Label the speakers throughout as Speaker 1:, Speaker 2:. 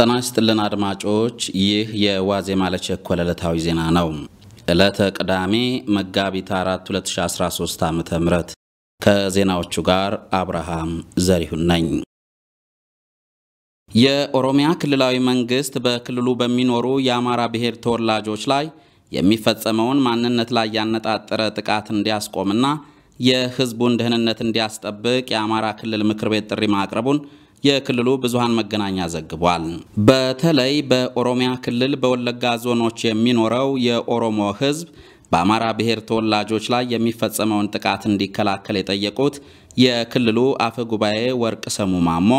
Speaker 1: ጤና ይስጥልን አድማጮች፣ ይህ የዋዜማ ለቸኮለ ዕለታዊ ዜና ነው። ዕለተ ቅዳሜ መጋቢት 4 2013 ዓ ም ከዜናዎቹ ጋር አብርሃም ዘሪሁን ነኝ። የኦሮሚያ ክልላዊ መንግስት በክልሉ በሚኖሩ የአማራ ብሔር ተወላጆች ላይ የሚፈጸመውን ማንነት ላይ ያነጣጠረ ጥቃት እንዲያስቆምና የህዝቡን ደህንነት እንዲያስጠብቅ የአማራ ክልል ምክር ቤት ጥሪ ማቅረቡን የክልሉ ብዙሃን መገናኛ ዘግቧል። በተለይ በኦሮሚያ ክልል በወለጋ ዞኖች የሚኖረው የኦሮሞ ህዝብ በአማራ ብሔር ተወላጆች ላይ የሚፈጸመውን ጥቃት እንዲከላከል የጠየቁት የክልሉ አፈ ጉባኤ ወርቅ ሰሙ ማሞ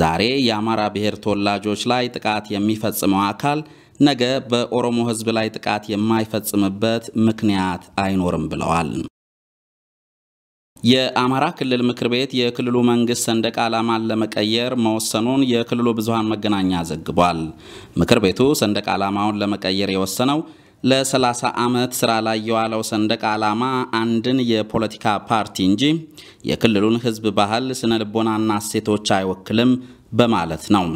Speaker 1: ዛሬ የአማራ ብሔር ተወላጆች ላይ ጥቃት የሚፈጽመው አካል ነገ በኦሮሞ ህዝብ ላይ ጥቃት የማይፈጽምበት ምክንያት አይኖርም ብለዋል። የአማራ ክልል ምክር ቤት የክልሉ መንግስት ሰንደቅ ዓላማን ለመቀየር መወሰኑን የክልሉ ብዙሃን መገናኛ ዘግቧል። ምክር ቤቱ ሰንደቅ ዓላማውን ለመቀየር የወሰነው ለ30 ዓመት ስራ ላይ የዋለው ሰንደቅ ዓላማ አንድን የፖለቲካ ፓርቲ እንጂ የክልሉን ህዝብ ባህል፣ ስነ ልቦናና እሴቶች አይወክልም በማለት ነው።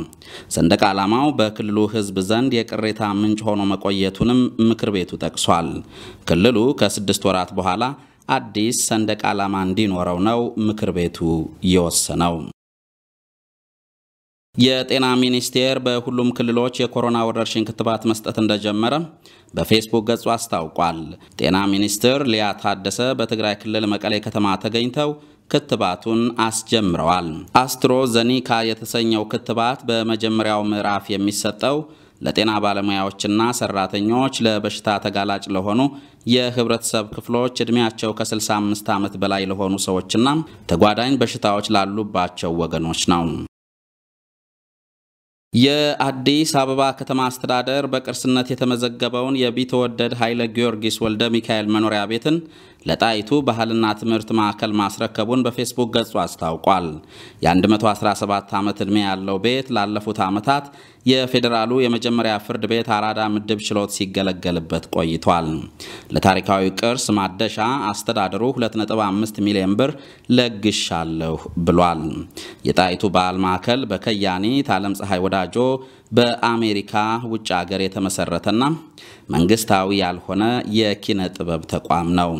Speaker 1: ሰንደቅ ዓላማው በክልሉ ህዝብ ዘንድ የቅሬታ ምንጭ ሆኖ መቆየቱንም ምክር ቤቱ ጠቅሷል። ክልሉ ከስድስት ወራት በኋላ አዲስ ሰንደቅ ዓላማ እንዲኖረው ነው ምክር ቤቱ የወሰነው። የጤና ሚኒስቴር በሁሉም ክልሎች የኮሮና ወረርሽኝ ክትባት መስጠት እንደጀመረ በፌስቡክ ገጹ አስታውቋል። ጤና ሚኒስትር ሊያ ታደሰ በትግራይ ክልል መቀሌ ከተማ ተገኝተው ክትባቱን አስጀምረዋል። አስትሮ ዘኒካ የተሰኘው ክትባት በመጀመሪያው ምዕራፍ የሚሰጠው ለጤና ባለሙያዎችና ሰራተኞች፣ ለበሽታ ተጋላጭ ለሆኑ የህብረተሰብ ክፍሎች፣ እድሜያቸው ከ65 ዓመት በላይ ለሆኑ ሰዎችና ተጓዳኝ በሽታዎች ላሉባቸው ወገኖች ነው። የአዲስ አበባ ከተማ አስተዳደር በቅርስነት የተመዘገበውን የቢተወደድ ኃይለ ጊዮርጊስ ወልደ ሚካኤል መኖሪያ ቤትን ለጣይቱ ባህልና ትምህርት ማዕከል ማስረከቡን በፌስቡክ ገጹ አስታውቋል። የ117 ዓመት ዕድሜ ያለው ቤት ላለፉት ዓመታት የፌዴራሉ የመጀመሪያ ፍርድ ቤት አራዳ ምድብ ችሎት ሲገለገልበት ቆይቷል። ለታሪካዊ ቅርስ ማደሻ አስተዳደሩ 2.5 ሚሊዮን ብር ለግሻለሁ ብሏል። የጣይቱ ባህል ማዕከል በከያኒት ዓለም ፀሐይ ወዳጆ በአሜሪካ ውጭ ሀገር የተመሰረተና መንግስታዊ ያልሆነ የኪነ ጥበብ ተቋም ነው።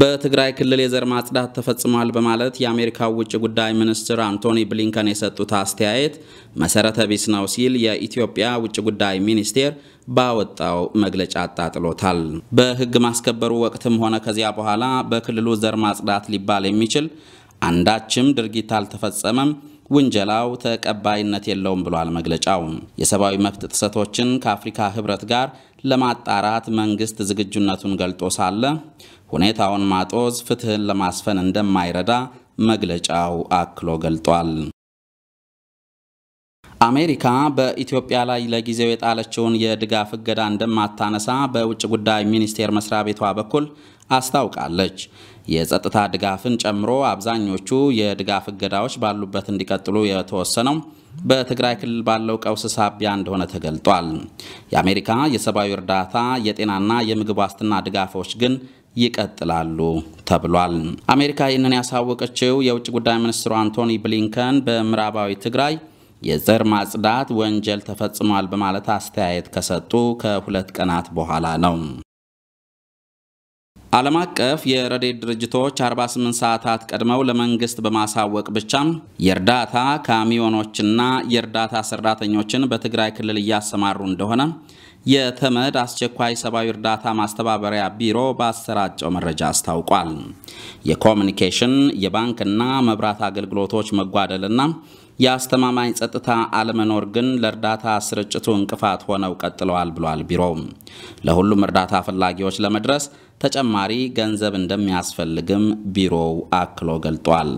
Speaker 1: በትግራይ ክልል የዘር ማጽዳት ተፈጽሟል በማለት የአሜሪካ ውጭ ጉዳይ ሚኒስትር አንቶኒ ብሊንከን የሰጡት አስተያየት መሰረተ ቢስ ነው ሲል የኢትዮጵያ ውጭ ጉዳይ ሚኒስቴር ባወጣው መግለጫ አጣጥሎታል። በሕግ ማስከበሩ ወቅትም ሆነ ከዚያ በኋላ በክልሉ ዘር ማጽዳት ሊባል የሚችል አንዳችም ድርጊት አልተፈጸመም ውንጀላው ተቀባይነት የለውም ብሏል መግለጫው። የሰብአዊ መብት ጥሰቶችን ከአፍሪካ ህብረት ጋር ለማጣራት መንግስት ዝግጁነቱን ገልጦ ሳለ ሁኔታውን ማጦዝ ፍትህን ለማስፈን እንደማይረዳ መግለጫው አክሎ ገልጧል። አሜሪካ በኢትዮጵያ ላይ ለጊዜው የጣለችውን የድጋፍ እገዳ እንደማታነሳ በውጭ ጉዳይ ሚኒስቴር መስሪያ ቤቷ በኩል አስታውቃለች። የጸጥታ ድጋፍን ጨምሮ አብዛኞቹ የድጋፍ እገዳዎች ባሉበት እንዲቀጥሉ የተወሰነው በትግራይ ክልል ባለው ቀውስ ሳቢያ እንደሆነ ተገልጧል። የአሜሪካ የሰብአዊ እርዳታ የጤናና የምግብ ዋስትና ድጋፎች ግን ይቀጥላሉ ተብሏል። አሜሪካ ይህንን ያሳወቀችው የውጭ ጉዳይ ሚኒስትሩ አንቶኒ ብሊንከን በምዕራባዊ ትግራይ የዘር ማጽዳት ወንጀል ተፈጽሟል በማለት አስተያየት ከሰጡ ከሁለት ቀናት በኋላ ነው። ዓለም አቀፍ የረድኤት ድርጅቶች 48 ሰዓታት ቀድመው ለመንግስት በማሳወቅ ብቻ የእርዳታ ካሚዮኖችና የእርዳታ ሰራተኞችን በትግራይ ክልል እያሰማሩ እንደሆነ የተመድ አስቸኳይ ሰብአዊ እርዳታ ማስተባበሪያ ቢሮ ባሰራጨው መረጃ አስታውቋል። የኮሚኒኬሽን የባንክና መብራት አገልግሎቶች መጓደልና የአስተማማኝ ጸጥታ አለመኖር ግን ለእርዳታ ስርጭቱ እንቅፋት ሆነው ቀጥለዋል ብሏል ቢሮውም። ለሁሉም እርዳታ ፈላጊዎች ለመድረስ ተጨማሪ ገንዘብ እንደሚያስፈልግም ቢሮው አክሎ ገልጧል።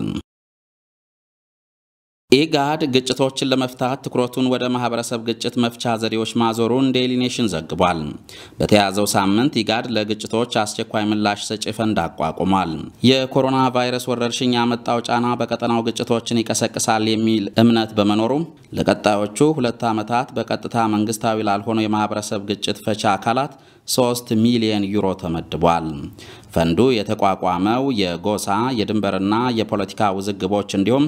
Speaker 1: ኢጋድ ግጭቶችን ለመፍታት ትኩረቱን ወደ ማህበረሰብ ግጭት መፍቻ ዘዴዎች ማዞሩን ዴይሊ ኔሽን ዘግቧል። በተያዘው ሳምንት ኢጋድ ለግጭቶች አስቸኳይ ምላሽ ሰጪ ፈንድ አቋቁሟል። የኮሮና ቫይረስ ወረርሽኝ ያመጣው ጫና በቀጠናው ግጭቶችን ይቀሰቅሳል የሚል እምነት በመኖሩም ለቀጣዮቹ ሁለት ዓመታት በቀጥታ መንግስታዊ ላልሆኑ የማህበረሰብ ግጭት ፈቻ አካላት 3 ሚሊየን ዩሮ ተመድቧል። ፈንዱ የተቋቋመው የጎሳ የድንበርና የፖለቲካ ውዝግቦች እንዲሁም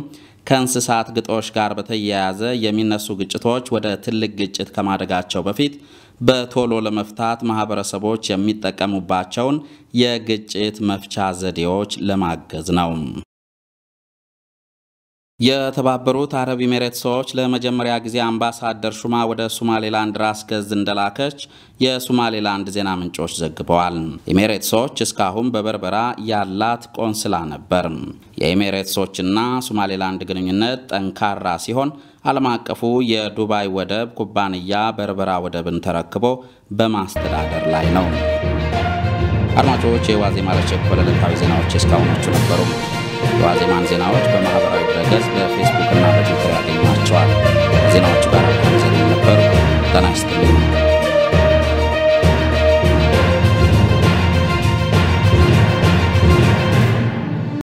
Speaker 1: ከእንስሳት ግጦሽ ጋር በተያያዘ የሚነሱ ግጭቶች ወደ ትልቅ ግጭት ከማደጋቸው በፊት በቶሎ ለመፍታት ማህበረሰቦች የሚጠቀሙባቸውን የግጭት መፍቻ ዘዴዎች ለማገዝ ነው። የተባበሩት አረብ ሰዎች ለመጀመሪያ ጊዜ አምባሳደር ሹማ ወደ ሶማሌላንድ ራስ ገዝ እንደላከች የሶማሌላንድ ዜና ምንጮች ዘግበዋል። ሰዎች እስካሁን በበርበራ ያላት ቆንስላ ነበር። ሰዎችና ሶማሌላንድ ግንኙነት ጠንካራ ሲሆን ዓለም አቀፉ የዱባይ ወደብ ኩባንያ በርበራ ወደብን ተረክቦ በማስተዳደር ላይ ነው። አድማጮች የዋዜማ ለቸኮለ ዕለታዊ ዜናዎች እስካሁኖቹ ነበሩ። ዋዜማን ዜናዎች በማኅበራዊ ድረገጽ በፌስቡክና በትዊተር ያገኟቸዋል። ከዜናዎቹ ጋር ዘ ነበሩ። ጤና ይስጥልኝ።